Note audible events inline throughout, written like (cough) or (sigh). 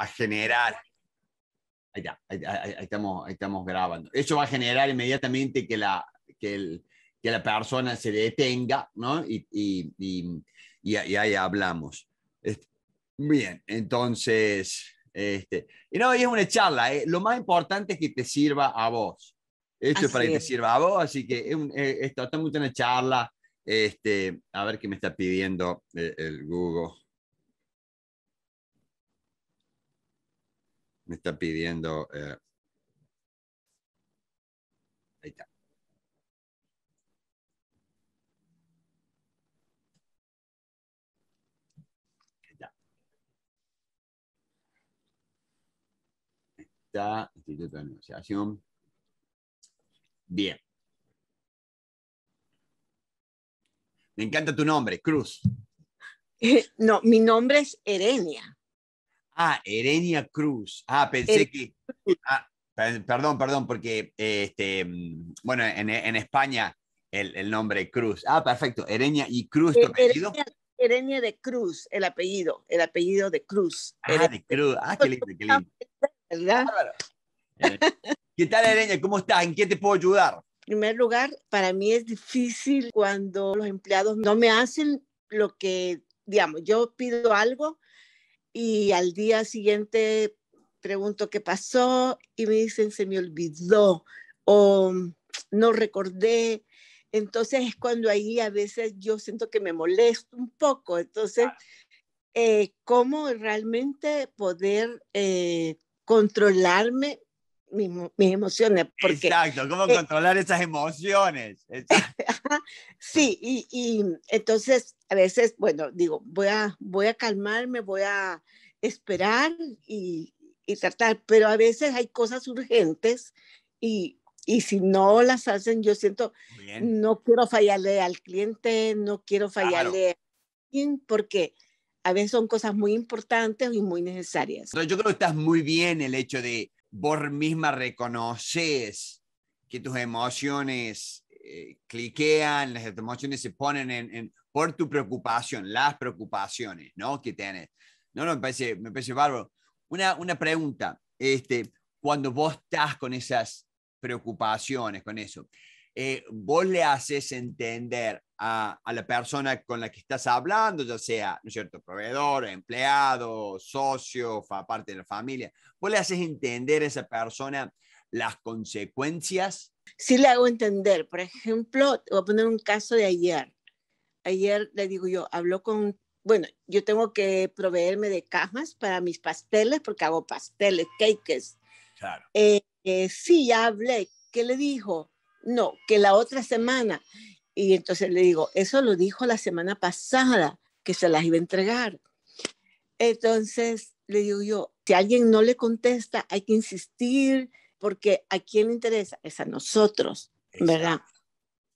a generar. Ahí, ahí, estamos, estamos grabando. Eso va a generar inmediatamente que la, que el, que la persona se detenga, ¿no? Y, y, y, ahí hablamos. Este, bien, entonces, este, y no, es una charla. ¿eh? Lo más importante es que te sirva a vos. Esto es para que te sirva a vos, así que es, un, eh, es, una charla. Este, a ver qué me está pidiendo eh, el Google. me está pidiendo... Eh, ahí está. está Instituto de Negociación. Bien. Me encanta tu nombre, Cruz. (laughs) no, mi nombre es Erenia. Ah, Erenia Cruz. Ah, pensé que. Ah, perdón, perdón, porque eh, este, mm, bueno, en, España el, nombre Cruz. Ah, perfecto. Ereña y Cruz, ¿tu eh, apellido? de Cruz, el apellido, el apellido de Cruz. Ah, de Cruz. Ah, qué lindo, qué lindo. Eh, ¿Qué tal, Ereña? ¿Cómo estás? ¿En qué te puedo ayudar? En primer lugar, para mí es difícil cuando los empleados no me hacen lo que, digamos, yo pido algo y al día siguiente pregunto qué pasó y me dicen se me olvidó o no recordé. Entonces es cuando ahí a veces yo siento que me molesto un poco. Entonces, eh, ¿cómo realmente poder eh, controlarme mis, emociones. Porque, Exacto, cómo eh, controlar esas emociones. (laughs) sí, y, entonces a veces, bueno, digo, voy a, voy a calmarme, voy a esperar y, y tratar, pero a veces hay cosas urgentes y si no las hacen, yo siento, no quiero fallarle al cliente, no quiero fallarle porque a veces son cosas muy importantes y muy necesarias. Yo creo que estás muy bien el hecho de vos misma reconoces que tus emociones eh, cliquean, las emociones se ponen en, por tu preocupación, las preocupaciones ¿no? que tienes. No, no, me parece, me parece bárbaro. Una, una pregunta, este, cuando vos estás con esas preocupaciones, con eso, eh, vos le haces entender a, la persona con la que estás hablando, ya sea, ¿no es cierto?, proveedor, empleado, socio, parte de la familia. Vos le haces entender a esa persona las consecuencias. Sí le hago entender. Por ejemplo, voy a poner un caso de ayer. Ayer le digo yo, habló con, bueno, yo tengo que proveerme de cajas para mis pasteles porque hago pasteles, cakes. Claro. Eh, eh, sí, ya hablé. ¿Qué le dijo? No, que la otra semana. Y entonces le digo, eso lo dijo la semana pasada, que se las iba a entregar. Entonces le digo yo, si alguien no le contesta, hay que insistir, porque ¿a quién le interesa? Es a nosotros, ¿verdad?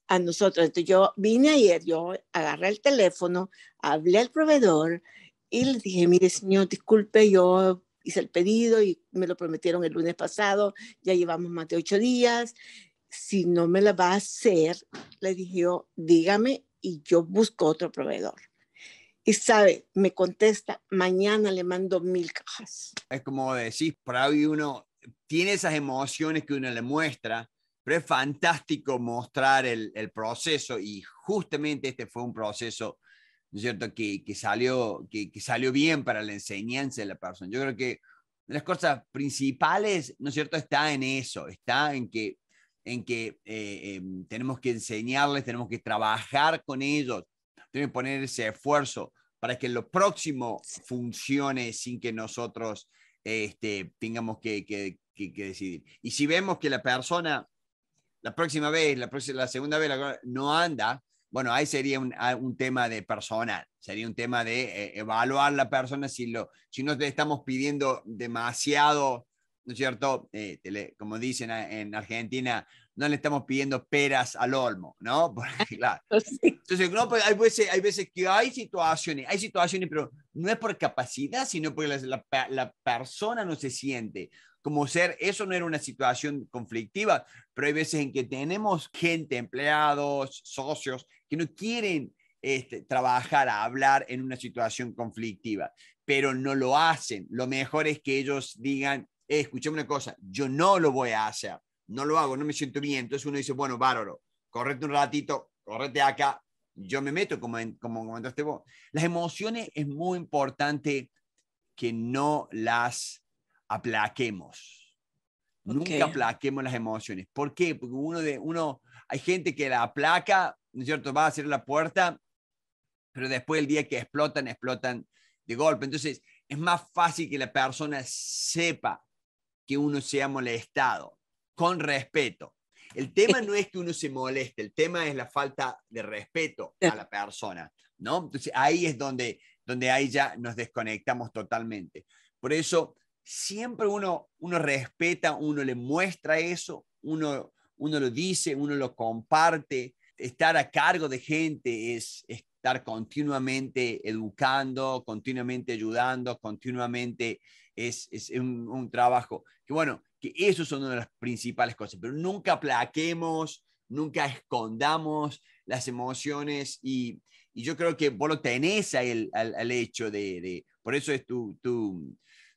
A nosotros. Entonces yo vine ayer, yo agarré el teléfono, hablé al proveedor y le dije, mire señor, disculpe, yo hice el pedido y me lo prometieron el lunes pasado, ya llevamos más de ocho días si no me la va a hacer, le dije yo, dígame y yo busco otro proveedor. Y sabe, me contesta, mañana le mando mil cajas. Es como decís, por ahí uno tiene esas emociones que uno le muestra, pero es fantástico mostrar el, proceso y justamente este fue un proceso, ¿no es cierto?, que, salió, que, salió bien para la enseñanza de la persona. Yo creo que las cosas principales, ¿no es cierto?, está en eso, está en que en que eh, em, tenemos que enseñarles, tenemos que trabajar con ellos, tenemos que poner ese esfuerzo para que lo próximo funcione sin que nosotros este, tengamos que, que, que, decidir. Y si vemos que la persona la próxima vez, la, la segunda vez no anda, bueno, ahí sería un, ah, un, tema de personal, sería un tema de eh, evaluar la persona si, lo, si no le estamos pidiendo demasiado ¿no es cierto? Eh, como dicen en Argentina, no le estamos pidiendo peras al olmo, ¿no? (laughs) Ah, (laughs) entonces, no, pues hay, veces, hay veces que hay situaciones, hay situaciones, pero no es por capacidad, sino porque la, la, persona no se siente como ser, eso no era una situación conflictiva, pero hay veces en que tenemos gente, empleados, socios, que no quieren este, trabajar, a hablar en una situación conflictiva, pero no lo hacen. Lo mejor es que ellos digan, eh, una cosa, yo no lo voy a hacer, no lo hago, no me siento bien. Entonces uno dice, bueno, bárbaro, correte un ratito, correte acá, yo me meto, como, como comentaste vos. Las emociones es muy importante que no las aplaquemos. Nunca aplaquemos las emociones. ¿Por qué? Porque uno de uno, hay gente que la aplaca, ¿no es cierto? Va a cerrar la puerta, pero después el día que explotan, explotan de golpe. Entonces, es más fácil que la persona sepa que uno sea molestado, con respeto. El tema no es que uno se moleste, el tema es la falta de respeto a la persona, ¿no? Entonces ahí es donde, donde ahí ya nos desconectamos totalmente. Por eso siempre uno, uno respeta, uno le muestra eso, uno, uno lo dice, uno lo comparte. Estar a cargo de gente es estar continuamente educando, continuamente ayudando, continuamente es, un, trabajo. Que bueno, que eso son una de las principales cosas, pero nunca plaquemos, nunca escondamos las emociones y, yo creo que vos lo tenés el, al, hecho de, por eso es tu, tu,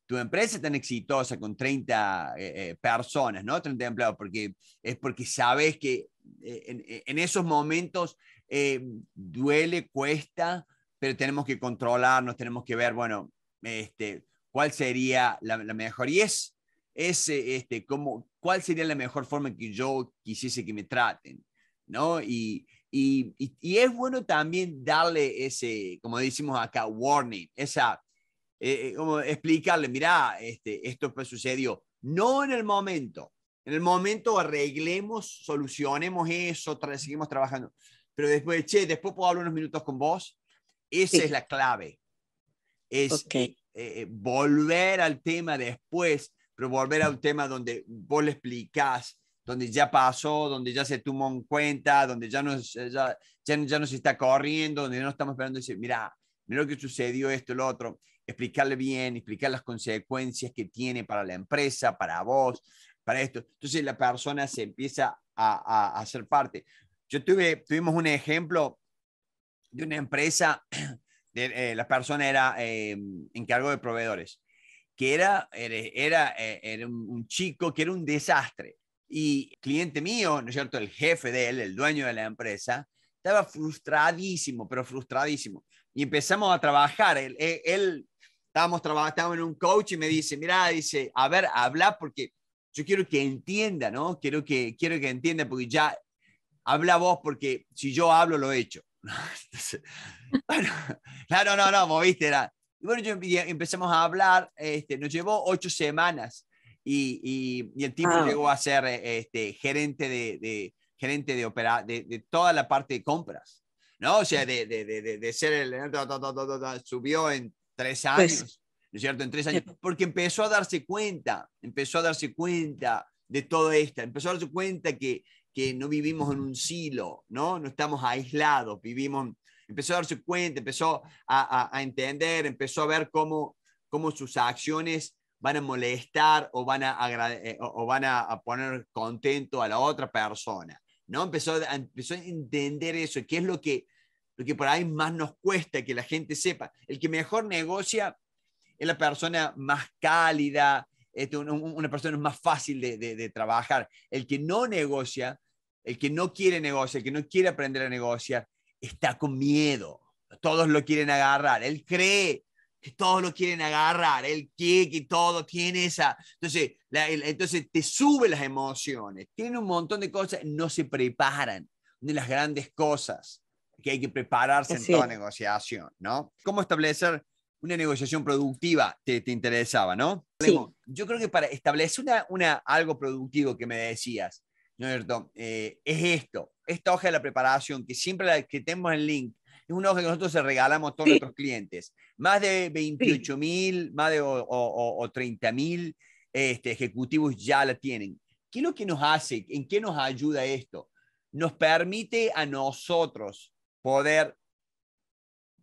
tu empresa tan exitosa con 30 eh, eh, personas, ¿no? 30 empleados, porque es porque sabes que eh, en, esos momentos duele, cuesta, pero tenemos que controlarnos, tenemos que ver, bueno, este, cuál sería la, mejor. Y es, es este, como, cuál sería la mejor forma que yo quisiese que me traten, ¿no? Y, y, y, es bueno también darle ese, como decimos acá, warning, esa, eh, eh, como explicarle, mira, este, esto pues sucedió, no en el momento, en el momento arreglemos, solucionemos eso, seguimos trabajando, pero después, che, después puedo hablar unos minutos con vos, esa es la clave. Es, eh, eh, volver al tema después, pero volver al tema donde vos le explicás, donde ya pasó, donde ya se tomó en cuenta, donde ya no ya, está corriendo, donde no estamos esperando decir, mira, mira lo que sucedió, esto, lo otro, explicarle bien, explicar las consecuencias que tiene para la empresa, para vos, para esto. Entonces la persona se empieza a, a hacer parte. Yo tuve, tuvimos un ejemplo de una empresa (clears throat) Eh, la persona era eh, encargo de proveedores, que era, era, eh, un chico que era un desastre. Y cliente mío, ¿no es cierto? El jefe de él, el dueño de la empresa, estaba frustradísimo, pero frustradísimo. Y empezamos a trabajar. Él, él, estábamos trabajando en un coach y me dice, mira, dice, a ver, habla porque yo quiero que entienda, ¿no? Quiero que, quiero que entienda porque ya habla vos porque si yo hablo lo he hecho. (laughs) claro, no, no, moviste. Era. Y bueno, yo, empezamos a hablar, este, nos llevó ocho semanas y, y, el tipo ah. llegó a ser eh, este, gerente de, gerente de, opera, de, toda la parte de compras, ¿no? O sea, de, de ser el... Subió en tres pues años, ¿no es cierto? En tres años, porque empezó a darse cuenta, empezó a darse cuenta de todo esto, empezó a darse cuenta que que no vivimos en un silo, ¿no? No estamos aislados, vivimos, empezó a darse cuenta, empezó a, entender, empezó a ver cómo, cómo sus acciones van a molestar o van a, eh, o van a, poner contento a la otra persona. ¿no? Empezó, a, empezó a entender eso, qué es lo que, lo que por ahí más nos cuesta que la gente sepa. El que mejor negocia es la persona más cálida, este, una persona más fácil de trabajar. El que no negocia el que no quiere negociar, el que no quiere aprender a negociar, está con miedo. Todos lo quieren agarrar. Él cree que todos lo quieren agarrar. Él quiere que todo tiene esa. Entonces, entonces te sube las emociones. Tiene un montón de cosas. No se preparan de las grandes cosas que hay que prepararse en toda negociación, ¿no? ¿Cómo establecer una negociación productiva te, te interesaba, ¿no? Yo creo que para establecer una, algo productivo que me decías, es cierto? Eh, es esto, esta hoja de la preparación, que siempre que tenemos en link, es una hoja que nosotros se regalamos a todos nuestros clientes. Más de 28 mil, más de o, mil este, ejecutivos ya la tienen. ¿Qué es lo que nos hace? ¿En qué nos ayuda esto? Nos permite a nosotros poder,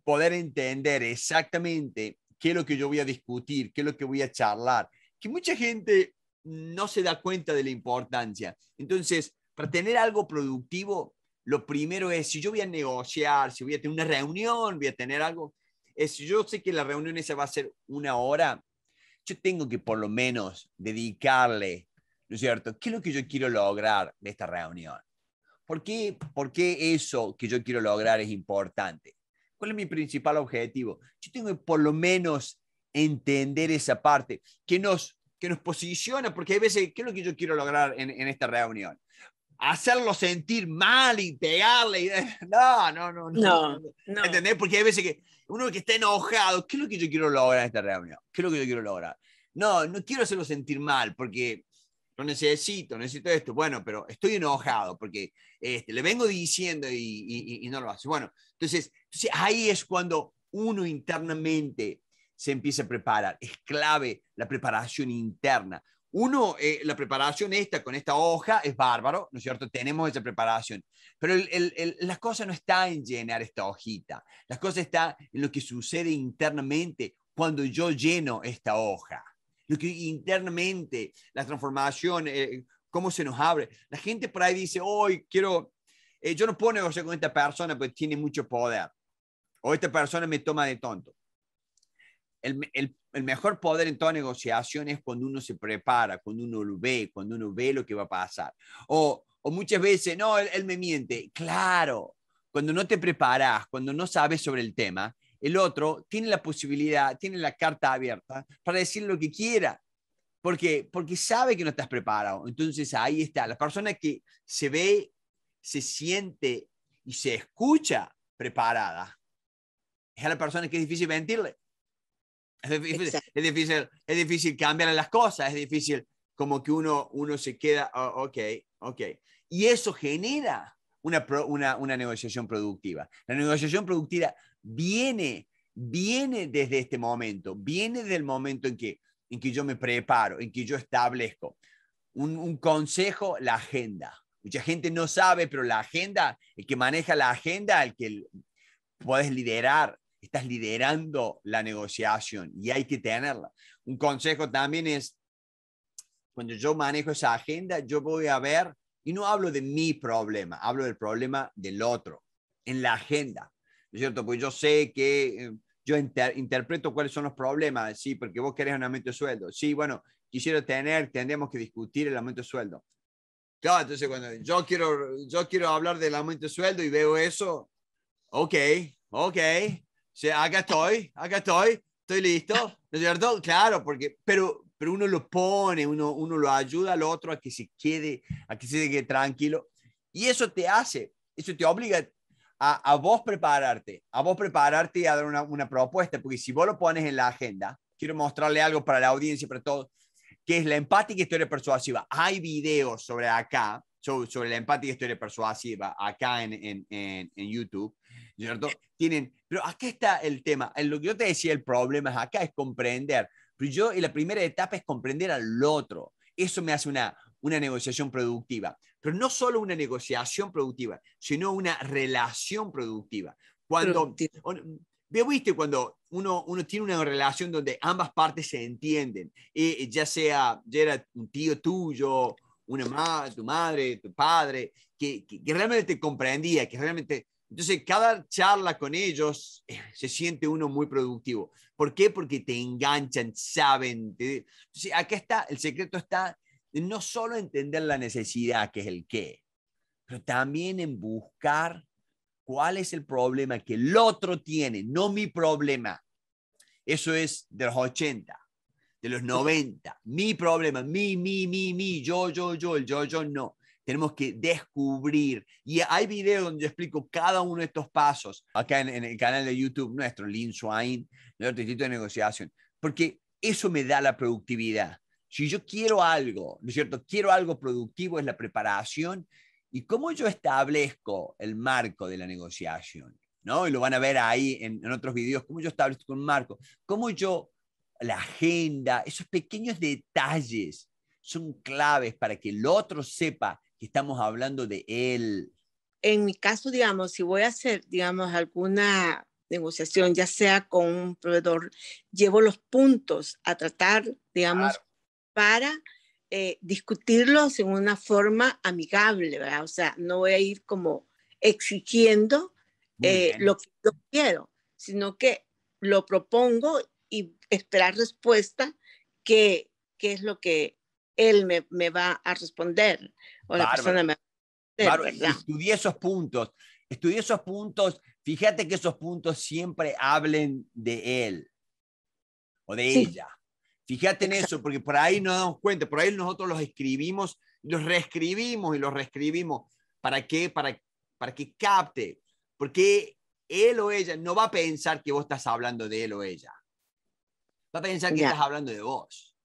poder entender exactamente qué es lo que yo voy a discutir, qué es lo que voy a charlar. Que mucha gente no se da cuenta de la importancia. Entonces, para tener algo productivo, lo primero es, si yo voy a negociar, si voy a tener una reunión, voy a tener algo, es, si yo sé que la reunión esa va a ser una hora, yo tengo que por lo menos dedicarle, ¿no es cierto? ¿Qué es lo que yo quiero lograr de esta reunión? ¿Por qué, ¿Por qué eso que yo quiero lograr es importante? ¿Cuál es mi principal objetivo? Yo tengo que por lo menos entender esa parte, que nos que nos posiciona, porque hay veces, ¿qué es lo que yo quiero lograr en, esta reunión? Hacerlo sentir mal y pegarle. (laughs) no, no, no, no, no. Porque hay veces que uno que está enojado, ¿qué es lo que yo quiero lograr en esta reunión? ¿Qué es lo que yo quiero lograr? No, no quiero hacerlo sentir mal porque lo necesito, necesito esto. Bueno, pero estoy enojado porque este, le vengo diciendo y, no lo hace. Bueno, entonces, entonces ahí es cuando uno internamente se empieza a preparar. Es clave la preparación interna. Uno, eh, la preparación esta con esta hoja es bárbaro, ¿no es cierto? Tenemos esa preparación. Pero la cosa no está en llenar esta hojita. La cosa está en lo que sucede internamente cuando yo lleno esta hoja. Lo que internamente, la transformación, eh, cómo se nos abre. La gente por ahí dice, hoy quiero, eh, yo no puedo negociar con esta persona porque tiene mucho poder. O esta persona me toma de tonto el, el, mejor poder en toda negociación es cuando uno se prepara, cuando uno lo ve, cuando uno ve lo que va a pasar. O, o muchas veces, no, él, me miente. Claro, cuando no te preparas, cuando no sabes sobre el tema, el otro tiene la posibilidad, tiene la carta abierta para decir lo que quiera. Porque, porque sabe que no estás preparado. Entonces ahí está. La persona que se ve, se siente y se escucha preparada es a la persona que es difícil mentirle. Es difícil, es difícil, cambiar las cosas, es difícil como que uno, uno se queda, oh, ok, ok. Y eso genera una, una, negociación productiva. La negociación productiva viene, viene desde este momento, viene del momento en que, en que yo me preparo, en que yo establezco. Un, un consejo, la agenda. Mucha gente no sabe, pero la agenda, el que maneja la agenda, el que puedes liderar estás liderando la negociación y hay que tenerla. Un consejo también es, cuando yo manejo esa agenda, yo voy a ver, y no hablo de mi problema, hablo del problema del otro, en la agenda, ¿no es cierto? Pues yo sé que eh, yo interpreto cuáles son los problemas, sí, porque vos querés un aumento de sueldo, sí, bueno, quisiera tener, tendríamos que discutir el aumento de sueldo. Claro, entonces cuando yo quiero, yo quiero hablar del aumento de sueldo y veo eso, ok, ok, acá estoy, acá estoy, estoy listo, ¿no es cierto? Claro, porque, pero, pero uno lo pone, uno, uno lo ayuda al otro a que se quede, a que se quede tranquilo. Y eso te hace, eso te obliga a, a vos prepararte, a vos prepararte y a dar una, una, propuesta, porque si vos lo pones en la agenda, quiero mostrarle algo para la audiencia, para todos, que es la empática historia persuasiva. Hay videos sobre acá sobre, sobre la empatía y historia persuasiva acá en, en, en, YouTube, ¿cierto? Tienen, pero acá está el tema, en lo que yo te decía, el problema es acá es comprender, pero yo y la primera etapa es comprender al otro, eso me hace una, una negociación productiva, pero no solo una negociación productiva, sino una relación productiva. Cuando, ¿Viste cuando uno, uno tiene una relación donde ambas partes se entienden? y eh, ya sea, ya era un tío tuyo una madre, tu madre, tu padre, que, realmente te comprendía, que realmente... Entonces, cada charla con ellos eh, se siente uno muy productivo. ¿Por qué? Porque te enganchan, saben. Te... Entonces, acá está, el secreto está no solo entender la necesidad, que es el qué, pero también en buscar cuál es el problema que el otro tiene, no mi problema. Eso es de los 80 de los 90. Mi problema, mi, mi, mi, mi, yo, yo, yo, el yo, yo no. Tenemos que descubrir. Y hay videos donde explico cada uno de estos pasos acá en, el canal de YouTube nuestro, Lean Swine, nuestro Instituto de Negociación, porque eso me da la productividad. Si yo quiero algo, ¿no es cierto? Quiero algo productivo, es la preparación. ¿Y cómo yo establezco el marco de la negociación? ¿No? Y lo van a ver ahí en, en otros videos, cómo yo establezco un marco, cómo yo la agenda, esos pequeños detalles son claves para que el otro sepa que estamos hablando de él. En mi caso, digamos, si voy a hacer, digamos, alguna negociación, ya sea con un proveedor, llevo los puntos a tratar, digamos, para eh, discutirlos en una forma amigable, ¿verdad? O sea, no voy a ir como exigiendo eh, lo que yo quiero, sino que lo propongo y esperar respuesta, que, qué es lo que él me, va a responder o la persona me va a responder. Estudié esos puntos, estudié esos puntos, fíjate que esos puntos siempre hablen de él o de ella. Fíjate en eso, porque por ahí nos damos cuenta, por ahí nosotros los escribimos, los reescribimos y los reescribimos. ¿Para qué? Para, para que capte. Porque él o ella no va a pensar que vos estás hablando de él o ella va a pensar que estás hablando de vos.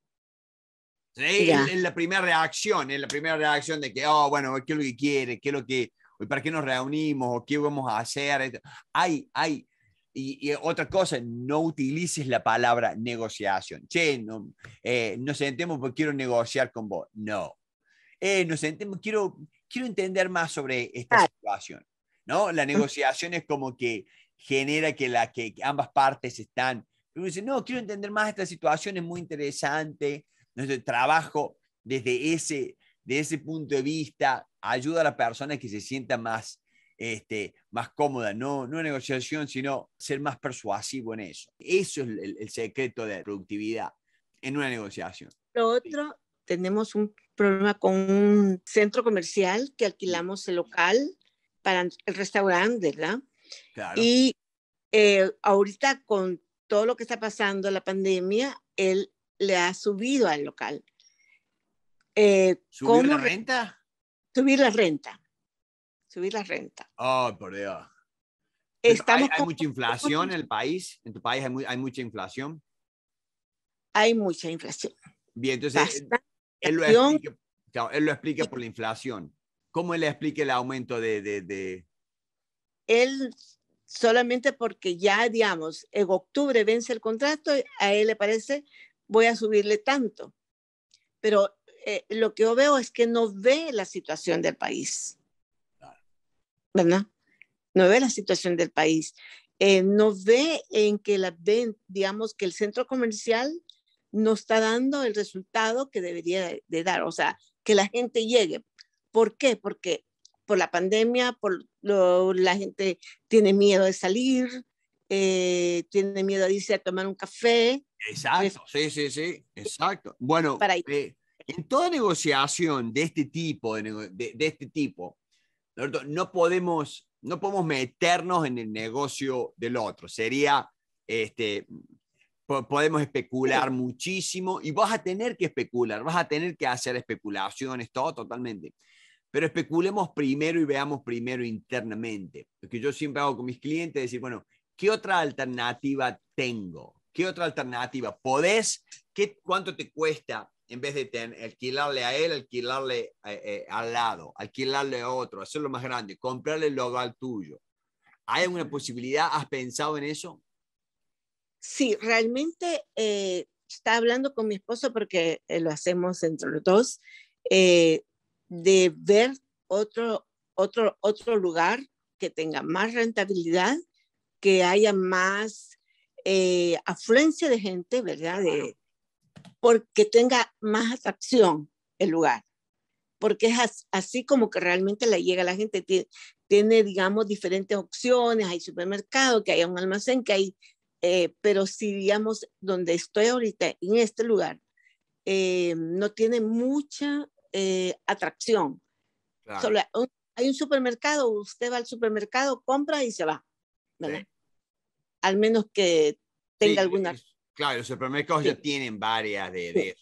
¿Sí? Es, la primera reacción, es la primera reacción de que, oh, bueno, ¿qué es lo que quiere? ¿Qué es lo que, para qué nos reunimos? ¿O qué vamos a hacer? Hay, hay. Y, otra cosa, no utilices la palabra negociación. Che, no, eh, nos sentemos porque quiero negociar con vos. No. Eh, nos sentemos, quiero, quiero entender más sobre esta situación. ¿no? La negociación es como que genera que, la, que ambas partes están uno no, quiero entender más esta situación, es muy interesante, nuestro trabajo desde ese, de ese punto de vista ayuda a la persona que se sienta más, este, más cómoda, no, no negociación, sino ser más persuasivo en eso. Eso es el, secreto de productividad en una negociación. Lo otro, tenemos un problema con un centro comercial que alquilamos el local para el restaurante, ¿verdad? Claro. Y eh, ahorita con todo lo que está pasando, la pandemia, él le ha subido al local. Eh, ¿Subir la renta? Subir la renta. Subir la renta. Oh, por Dios. ¿Hay, mucha inflación en el país? ¿En tu país hay, mucha inflación? Hay mucha inflación. Bien, entonces eh, él, lo explica, por la inflación. ¿Cómo él explica el aumento de...? de... Él solamente porque ya, digamos, en octubre vence el contrato, eh, a él le parece, voy a subirle tanto. Pero eh, lo que yo veo es que no ve la situación del país. ¿Verdad? No ve la situación del país. Eh, no ve en que la digamos, que el centro comercial no está dando el resultado que debería de, de dar, o sea, que la gente llegue. ¿Por qué? Porque por la pandemia, por lo, la gente tiene miedo de salir, eh, tiene miedo a irse a tomar un café. Exacto, sí, sí, sí, exacto. Bueno, eh, en toda negociación de este tipo, de, este tipo, ¿no? podemos, no podemos meternos en el negocio del otro. Sería, este, podemos especular muchísimo y vas a tener que especular, vas a tener que hacer especulaciones, todo totalmente. Pero especulemos primero y veamos primero internamente. porque yo siempre hago con mis clientes decir, bueno, ¿qué otra alternativa tengo? ¿Qué otra alternativa? ¿Podés? ¿Qué, ¿Cuánto te cuesta en vez de alquilarle a él, alquilarle eh, eh, al lado, alquilarle a otro, hacerlo más grande, comprarle el hogar tuyo? ¿Hay alguna posibilidad? ¿Has pensado en eso? Sí, realmente eh, está hablando con mi esposo porque lo hacemos entre los dos. Eh, de ver otro, otro, otro lugar que tenga más rentabilidad, que haya más eh, afluencia de gente, ¿verdad? porque tenga más atracción el lugar, porque es así como que realmente la llega la gente, tiene, digamos, diferentes opciones, hay supermercado, que hay un almacén, que hay, eh, pero si, digamos, donde estoy ahorita, en este lugar, eh, no tiene mucha eh, atracción. hay un supermercado, usted va al supermercado, compra y se va. Al menos que tenga alguna... claro, los supermercados ya tienen varias de, eh,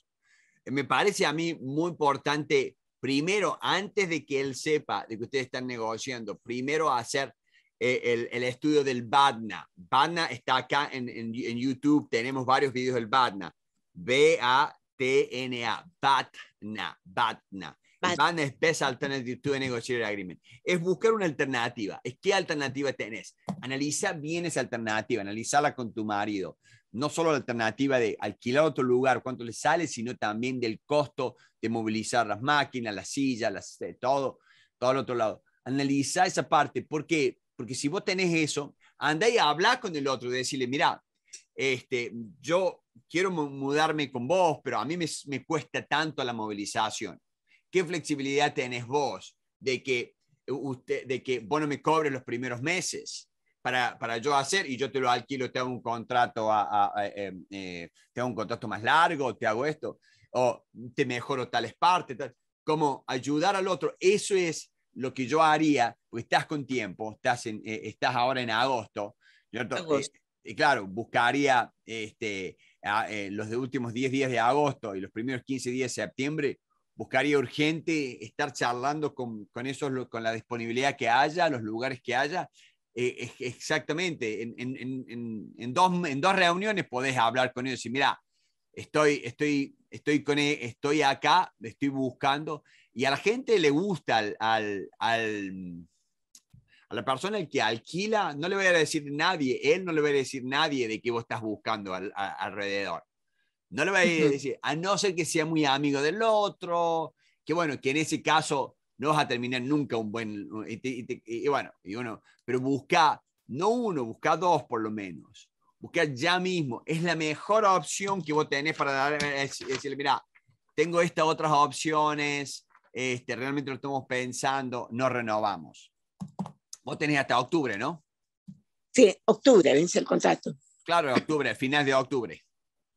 Me parece a mí muy importante, primero, antes de que él sepa de que ustedes están negociando, primero hacer eh, el, el, estudio del BADNA. BADNA está acá en, en, YouTube, tenemos varios videos del BADNA. ve a TNA, BATNA, BATNA. BATNA es Best Alternative to negociar Negotiated Agreement. Es buscar una alternativa. Es qué alternativa tenés. Analiza bien esa alternativa, analizala con tu marido. No solo la alternativa de alquilar otro lugar, cuánto le sale, sino también del costo de movilizar las máquinas, las sillas, las, eh, todo, todo al otro lado. Analiza esa parte. ¿Por qué? Porque si vos tenés eso, anda y habla con el otro y decirle, mira, este, yo quiero mudarme con vos, pero a mí me, cuesta tanto la movilización. ¿Qué flexibilidad tenés vos de que, usted, de que vos me cobres los primeros meses? Para, para, yo hacer y yo te lo alquilo, te hago un contrato, a, eh, eh, un contrato más largo, te hago esto, o te mejoro tales partes, tal. como ayudar al otro. Eso es lo que yo haría, porque estás con tiempo, estás, en, eh, estás ahora en agosto. agosto y claro, buscaría este, eh, los de últimos 10 días de agosto y los primeros 15 días de septiembre, buscaría urgente estar charlando con, con con la disponibilidad que haya, los lugares que haya. Eh, exactamente, en, en, en, dos, en dos reuniones podés hablar con ellos y mira, estoy, estoy, estoy, con, e, estoy acá, estoy buscando, y a la gente le gusta al a la persona que alquila no le voy a decir nadie, él no le va a decir nadie de qué vos estás buscando alrededor. No le voy a decir, a no ser que sea muy amigo del otro, que bueno, que en ese caso no vas a terminar nunca un buen... Y, bueno, y uno pero busca, no uno, busca dos por lo menos. Busca ya mismo. Es la mejor opción que vos tenés para eh, eh, decirle, mira, tengo estas otras opciones, este, realmente lo estamos pensando, no renovamos. Vos tenés hasta octubre, ¿no? Sí, octubre vence el contrato. Claro, octubre, final de octubre.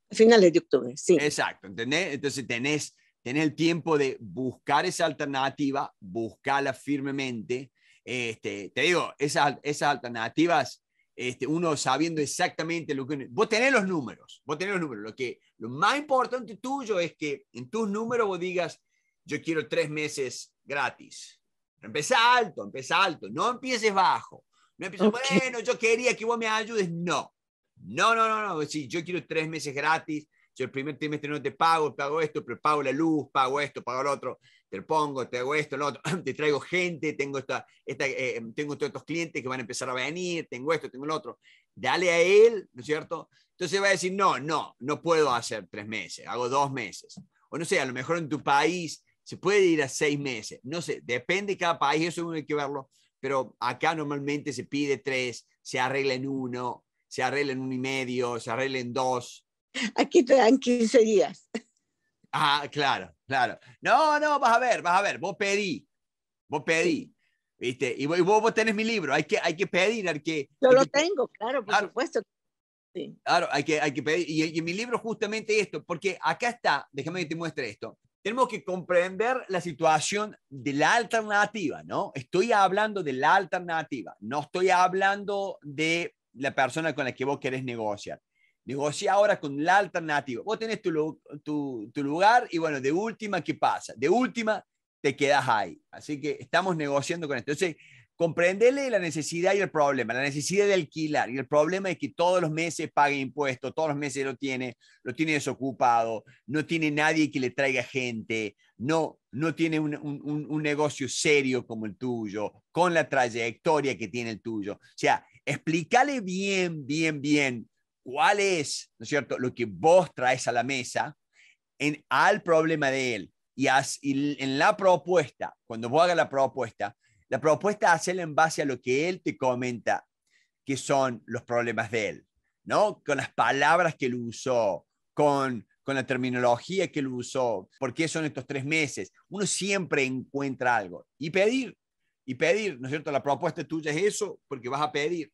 Finales de octubre, sí. Exacto, ¿entendés? Entonces tenés, tenés el tiempo de buscar esa alternativa, buscarla firmemente. Este, te digo, esas, esas alternativas, este, uno sabiendo exactamente lo que... vos tenés los números, vos tenés los números. Lo, que, lo más importante tuyo es que en tus números vos digas, yo quiero tres meses gratis, Empieza alto, empieza alto, no empieces bajo. No empieces, bueno, yo quería que vos me ayudes. No, no, no, no, no. Si yo quiero tres meses gratis, yo el primer trimestre no te pago, pago esto, pero pago la luz, pago esto, pago lo otro, te pongo, te hago esto, lo otro, (clears throat) te traigo gente, tengo, esta, eh, em, tengo estos clientes que van a empezar a venir, tengo esto, tengo lo otro. Dale a él, ¿no es cierto? Entonces va a decir, no, no, no puedo hacer tres meses, hago dos meses. O no sé, a lo mejor en tu país se puede ir a seis meses, no sé, depende de cada país, eso uno hay que verlo, pero acá normalmente se pide tres, se arregla en uno, se arregla en uno y medio, se arregla en dos. Aquí te dan 15 días. Ah, claro, claro. No, no, vas a ver, vas a ver, vos pedí, vos pedí. ¿Viste? Y vos, vos, tenés mi libro, hay que, hay que pedir, al que... Yo lo tengo, claro, por claro, supuesto. Claro, hay que, hay que pedir. Y, en mi libro justamente esto, porque acá está, déjame que te muestre esto tenemos que comprender la situación de la alternativa, ¿no? Estoy hablando de la alternativa, no estoy hablando de la persona con la que vos querés negociar. Negocia ahora con la alternativa. Vos tenés tu, tu, lugar y bueno, de última, ¿qué pasa? De última, te quedas ahí. Así que estamos negociando con esto. Entonces, compréndele la necesidad y el problema, la necesidad de alquilar y el problema es que todos los meses pague impuestos, todos los meses lo tiene, lo tiene desocupado, no tiene nadie que le traiga gente, no, no tiene un, negocio serio como el tuyo, con la trayectoria que tiene el tuyo. O sea, explícale bien, bien, bien cuál es, ¿no es cierto?, lo que vos traes a la mesa en, al problema de él. Y, y en la propuesta, cuando vos hagas la propuesta, la propuesta hacerla en base a lo que él te comenta que son los problemas de él, ¿no? Con las palabras que él usó, con, la terminología que él usó, por qué son estos tres meses. Uno siempre encuentra algo. Y pedir, y pedir, ¿no es cierto? La propuesta tuya es eso, porque vas a pedir.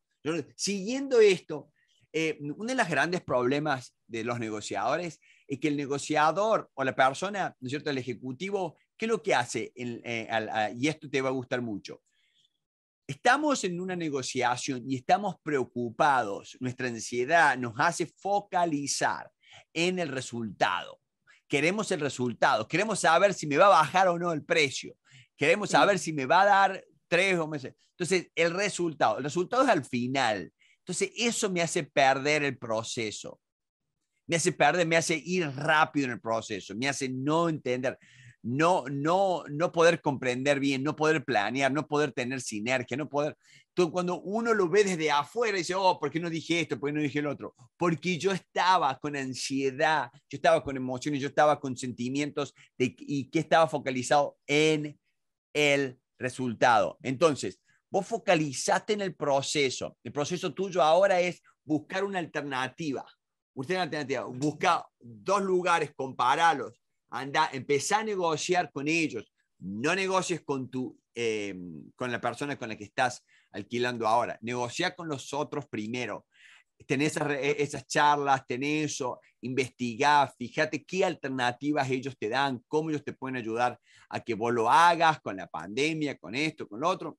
siguiendo esto, eh, uno de los grandes problemas de los negociadores es que el negociador o la persona, ¿no es cierto?, el ejecutivo ¿Qué es lo que hace? Eh, y esto te va a gustar mucho. Estamos en una negociación y estamos preocupados. Nuestra ansiedad nos hace focalizar en el resultado. Queremos el resultado. Queremos saber si me va a bajar o no el precio. Queremos saber si me va a dar tres o meses. Entonces, el resultado. El resultado es al final. Entonces, eso me hace perder el proceso. Me hace perder, me hace ir rápido en el proceso. Me hace no entender no, no, no poder comprender bien, no poder planear, no poder tener sinergia, no poder... Entonces, cuando uno lo ve desde afuera, y dice, oh, ¿por qué no dije esto? ¿Por qué no dije el otro? Porque yo estaba con ansiedad, yo estaba con emociones, yo estaba con sentimientos de, y que estaba focalizado en el resultado. Entonces, vos focalizaste en el proceso. El proceso tuyo ahora es buscar una alternativa. Usted una alternativa, busca dos lugares, comparalos, anda, empezá a negociar con ellos. No negocies con, tu, em, con la persona con la que estás alquilando ahora. Negocia con los otros primero. ten esas, esas charlas, ten eso, investigá, fíjate qué alternativas ellos te dan, cómo ellos te pueden ayudar a que vos lo hagas con la pandemia, con esto, con lo otro.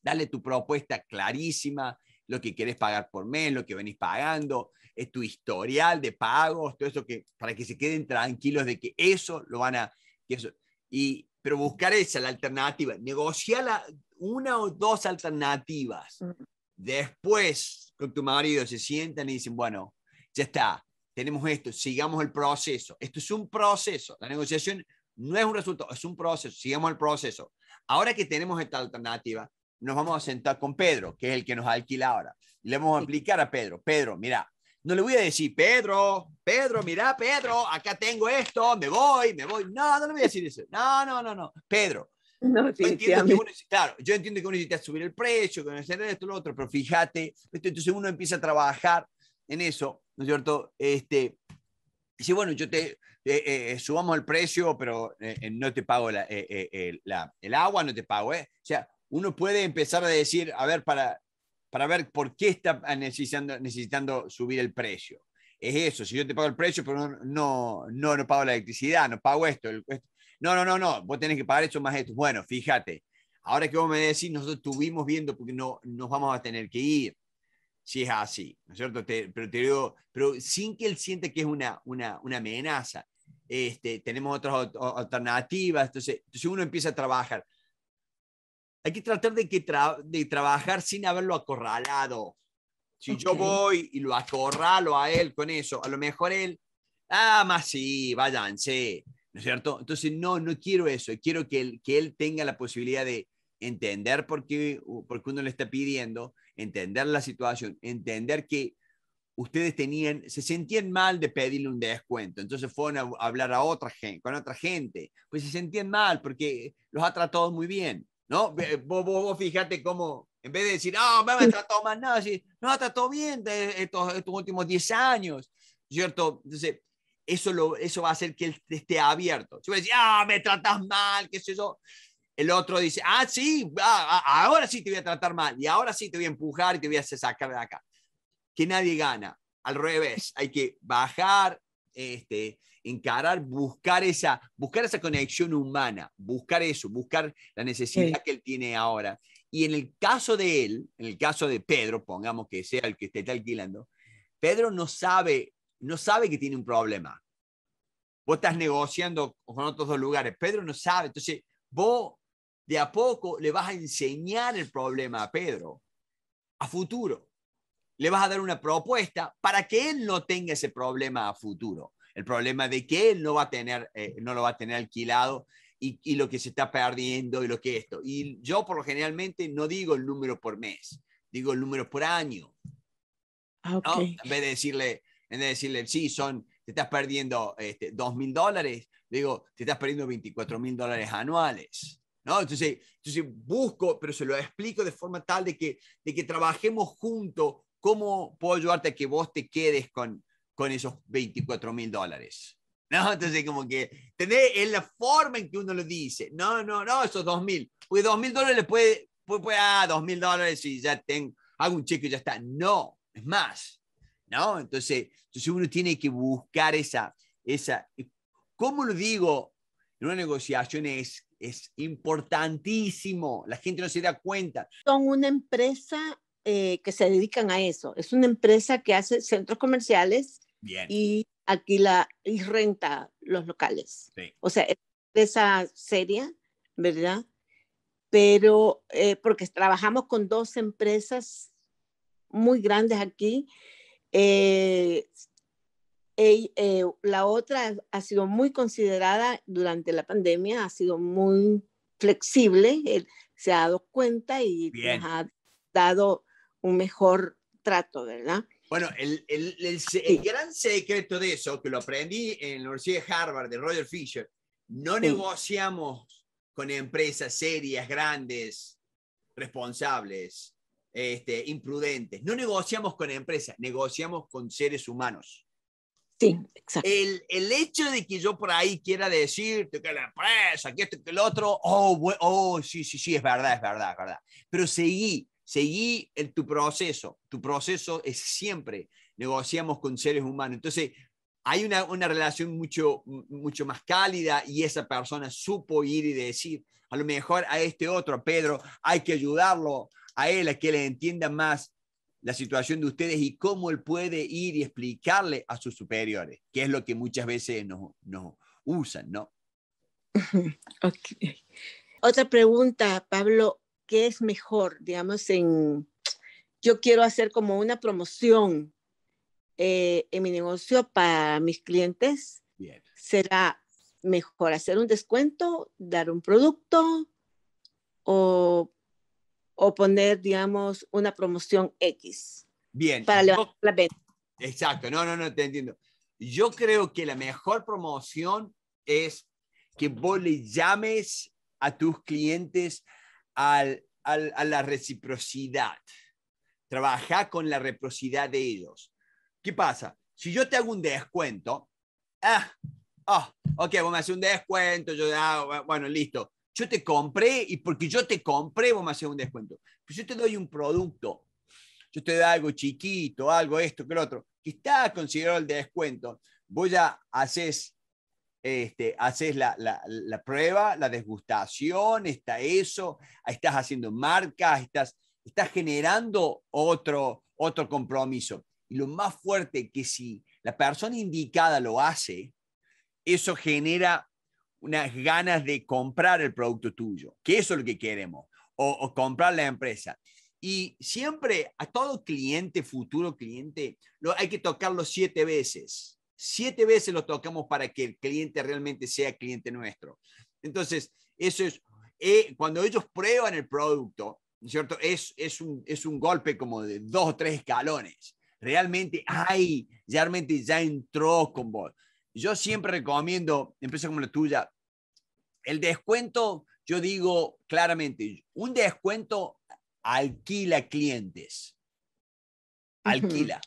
Dale tu propuesta clarísima, lo que quieres pagar por mes, lo que venís pagando, es tu historial de pagos, todo eso, que, para que se queden tranquilos de que eso lo van a... Que eso, y, pero buscar esa, la alternativa, negociar una o dos alternativas. Mm. Después, con tu marido, se sientan y dicen, bueno, ya está, tenemos esto, sigamos el proceso. Esto es un proceso, la negociación no es un resultado, es un proceso, sigamos el proceso. Ahora que tenemos esta alternativa, nos vamos a sentar con Pedro, que es el que nos alquila ahora. Le vamos a explicar a Pedro, Pedro, mira, no le voy a decir, Pedro, Pedro, mira Pedro, acá tengo esto, me voy, me voy. No, no le voy a decir eso. No, no, no, no. Pedro, no, yo, entiendo que uno, claro, yo entiendo que uno necesita subir el precio, que necesita esto, lo otro, pero fíjate, entonces uno empieza a trabajar en eso, ¿no es cierto? Este, dice, bueno, yo te eh, eh, subamos el precio, pero eh, no te pago la, la, el agua, no te pago, O sea, uno puede empezar a decir, a ver, para, para ver por qué está necesitando, necesitando subir el precio. Es eso, si yo te pago el precio, pero no, no, no pago la electricidad, no pago esto, No, no, no, no, vos tenés que pagar eso más esto. Bueno, fíjate, ahora que vos me decís, nosotros estuvimos viendo porque no, nos vamos a tener que ir, si es así, ¿no es cierto? pero te digo, pero sin que él siente que es una, una, una amenaza. Este, tenemos otras alternativas, entonces, entonces uno empieza a trabajar hay que tratar de, que de trabajar sin haberlo acorralado. Si yo voy y lo acorralo a él con eso, a lo mejor él, ah, más sí, váyanse, ¿no es cierto? Entonces, no, no quiero eso, quiero que él, que él tenga la posibilidad de entender por qué, por qué uno le está pidiendo, entender la situación, entender que ustedes tenían, se sentían mal de pedirle un descuento, entonces fueron a hablar a otra gente, con otra gente, pues se sentían mal porque los ha tratado muy bien. ¿no? Vos, vos, fíjate cómo, en vez de decir, no ah, me ha tratado mal, no así, no, tratado bien de estos, estos últimos 10 años, ¿cierto? Entonces, eso, lo, eso va a hacer que él esté abierto. Si a decir ah, me tratas mal, qué sé yo, el otro dice, ah, sí, ah, ah, ahora sí te voy a tratar mal, y ahora sí te voy a empujar y te voy a sacar de acá. Que nadie gana, al revés, hay que bajar, este, encarar, buscar esa, buscar esa conexión humana, buscar eso, buscar la necesidad que él tiene ahora. Y en el caso de él, en el caso de Pedro, pongamos que sea el que esté alquilando, Pedro no sabe, no sabe que tiene un problema. Vos estás negociando con otros dos lugares, Pedro no sabe, entonces vos de a poco le vas a enseñar el problema a Pedro a futuro le vas a dar una propuesta para que él no tenga ese problema a futuro, el problema de que él no, va a tener, eh, no lo va a tener alquilado y, y, lo que se está perdiendo y lo que esto. Y yo por lo generalmente no digo el número por mes, digo el número por año. Ah, en vez de decirle, en de decirle, sí, son, te estás perdiendo este, 2 mil dólares, digo, te estás perdiendo 24 mil dólares anuales. ¿no? Entonces, entonces busco, pero se lo explico de forma tal de que, de que trabajemos juntos ¿cómo puedo ayudarte a que vos te quedes con, con esos 24 mil dólares? (laughs) Entonces, como que tener en la forma en que uno lo dice. No, no, no, esos 2 mil. Porque 2 mil dólares puede, puede, puede ah, 2 mil dólares y ya tengo, hago un cheque y ya está. No, es más. ¿No? Entonces, entonces uno tiene que buscar esa, esa. ¿Cómo lo digo? En una negociación es, es importantísimo. La gente no se da cuenta. Son una empresa eh, que se dedican a eso. Es una empresa que hace centros comerciales y y alquila y renta los locales. O sea, es una empresa seria, ¿verdad? Pero eh, porque trabajamos con dos empresas muy grandes aquí. Eh, eh, la otra ha sido muy considerada durante la pandemia, ha sido muy flexible, se ha dado cuenta y nos ha dado un mejor trato, ¿verdad? Bueno, el, el, el, gran secreto de eso, que lo aprendí en la Universidad de Harvard, de Roger Fisher, no negociamos con empresas serias, grandes, responsables, este, imprudentes. No negociamos con empresas, negociamos con seres humanos. Sí, exacto. El, hecho de que yo por ahí quiera decirte que la empresa, que esto, que el otro, oh, oh, sí, sí, sí, es verdad, es verdad, es verdad. Pero seguí seguí tu proceso. Tu proceso es siempre, negociamos con seres humanos. Entonces, hay una, relación mucho, mucho más cálida y esa persona supo ir y decir, a lo mejor a este otro, Pedro, hay que ayudarlo a él, a que le entienda más la situación de ustedes y cómo él puede ir y explicarle a sus superiores, que es lo que muchas veces nos, no usan, ¿no? (laughs) Otra pregunta, Pablo qué es mejor, digamos, en, yo quiero hacer como una promoción eh, en mi negocio para mis clientes, será mejor hacer un descuento, dar un producto o, o poner, digamos, una promoción X. Bien. Para levantar Exacto, no, no, no, te entiendo. Yo creo que la mejor promoción es que vos le llames a tus clientes al, a la reciprocidad. Trabaja con la reciprocidad de ellos. ¿Qué pasa? Si yo te hago un descuento, ah, oh, ok, vos me haces un descuento, yo, ah, bueno, listo. Yo te compré y porque yo te compré, vos me haces un descuento. Pues yo te doy un producto, yo te doy algo chiquito, algo esto, que lo otro, que está considerado el descuento. Voy a hacer este, haces la, prueba, la desgustación, está eso, estás haciendo marcas, estás, estás generando otro, otro compromiso. Y lo más fuerte que si la persona indicada lo hace, eso genera unas ganas de comprar el producto tuyo, que eso es lo que queremos, o, comprar la empresa. Y siempre a todo cliente, futuro cliente, lo, hay que tocarlo siete veces Siete veces lo tocamos para que el cliente realmente sea cliente nuestro. Entonces, eso es, eh, cuando ellos prueban el producto, ¿cierto? Es, es, un, es un golpe como de dos o tres escalones. Realmente, ay, realmente ya entró con vos. Yo siempre recomiendo, empresas como la tuya, el descuento, yo digo claramente, un descuento alquila clientes. Alquila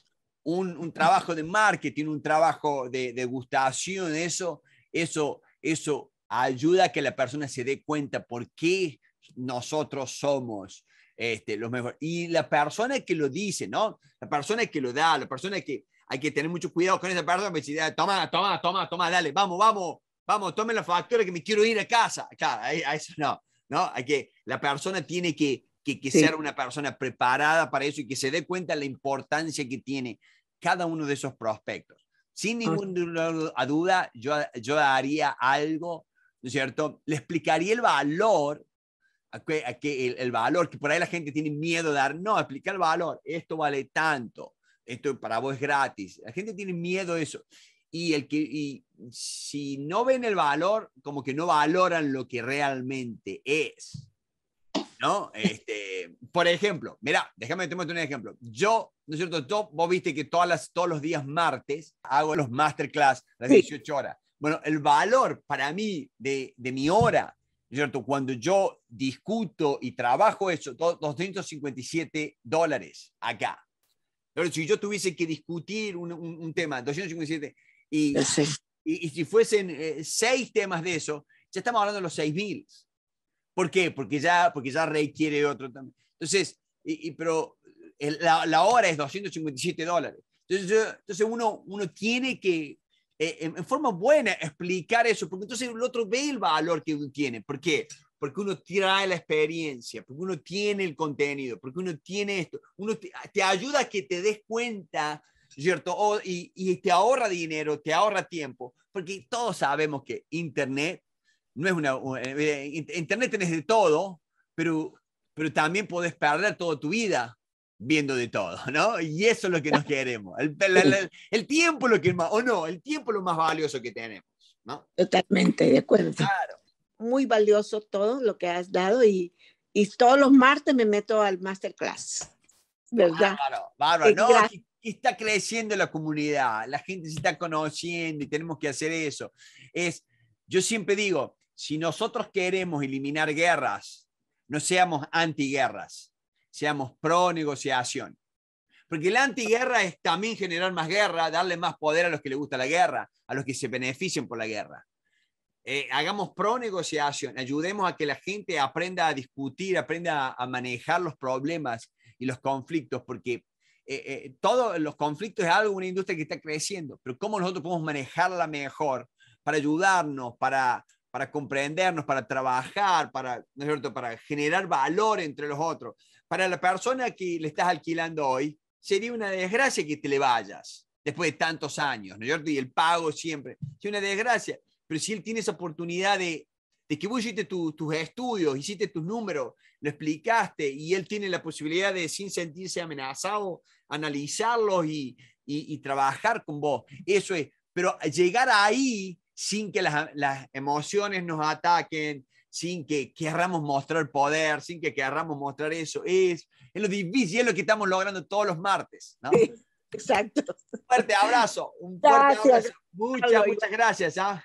un, un, trabajo de marketing, un trabajo de, degustación eso, eso, eso ayuda a que la persona se dé cuenta por qué nosotros somos este, los mejores. Y la persona que lo dice, ¿no? La persona que lo da, la persona que hay que tener mucho cuidado con esa persona, porque ah, toma, toma, toma, toma, dale, vamos, vamos, vamos, tome la factura que me quiero ir a casa. Claro, eso no, ¿no? Hay que, la persona tiene que que, sea una persona preparada para eso y que se dé cuenta de la importancia que tiene cada uno de esos prospectos. Sin ninguna duda, yo, yo haría algo, ¿no es cierto? Le explicaría el valor, que, el, valor, que por ahí la gente tiene miedo de dar, no, explica el valor, esto vale tanto, esto para vos es gratis. La gente tiene miedo de eso. Y, el que, y si no ven el valor, como que no valoran lo que realmente es. ¿no? Este, por ejemplo, mira, déjame te un ejemplo. Yo, ¿no es cierto? vos viste que todas todos los días martes hago los masterclass a las 18 horas. Bueno, el valor para mí de, mi hora, ¿no es cierto? Cuando yo discuto y trabajo eso, 257 dólares acá. Pero si yo tuviese que discutir un, tema, 257, y, y, si fuesen eh, seis temas de eso, ya estamos hablando de los 6.000. mil. ¿Por qué? Porque ya, porque ya requiere quiere otro también. Entonces, y, pero la, hora es 257 dólares. Entonces, entonces uno, uno tiene que, eh, en, forma buena, explicar eso, porque entonces el otro ve el valor que uno tiene. ¿Por qué? Porque uno trae la experiencia, porque uno tiene el contenido, porque uno tiene esto. Uno te, ayuda a que te des cuenta, ¿cierto? y, y te ahorra dinero, te ahorra tiempo, porque todos sabemos que Internet no es una... Eh, eh, internet tenés de todo, pero, pero también podés perder toda tu vida viendo de todo, (laughs) ¿no? Y eso es lo que nos queremos. El, tiempo lo que más, o no, el tiempo es lo más valioso que tenemos, ¿no? Totalmente, de acuerdo. Muy valioso todo lo que has dado y, todos los martes me meto al masterclass, ¿verdad? claro bárbaro. No, está creciendo la comunidad, la gente se está conociendo y tenemos que hacer eso. Es, yo siempre digo, si nosotros queremos eliminar guerras, no seamos antiguerras, seamos pro negociación. Porque la antiguerra es también generar más guerra, darle más poder a los que les gusta la guerra, a los que se benefician por la guerra. Eh, hagamos pro negociación, ayudemos a que la gente aprenda a discutir, aprenda a, manejar los problemas y los conflictos, porque eh, eh, todos los conflictos es algo, una industria que está creciendo, pero cómo nosotros podemos manejarla mejor para ayudarnos, para, para comprendernos, para trabajar, para, para generar valor entre los otros. Para la persona que le estás alquilando hoy, sería una desgracia que te le vayas después de tantos años, ¿no es cierto? Y el pago siempre. Es una desgracia. Pero si él tiene esa oportunidad de, que vos hiciste tus estudios, hiciste tus números, lo explicaste y él tiene la posibilidad de, sin sentirse amenazado, analizarlos y, y trabajar con vos. Eso es. Pero llegar ahí sin que las, emociones nos ataquen, sin que querramos mostrar poder, sin que querramos mostrar eso. Es, es lo difícil, es lo que estamos logrando todos los martes. ¿no? exacto. Un fuerte abrazo. Un Muchas, muchas gracias. ¿ah?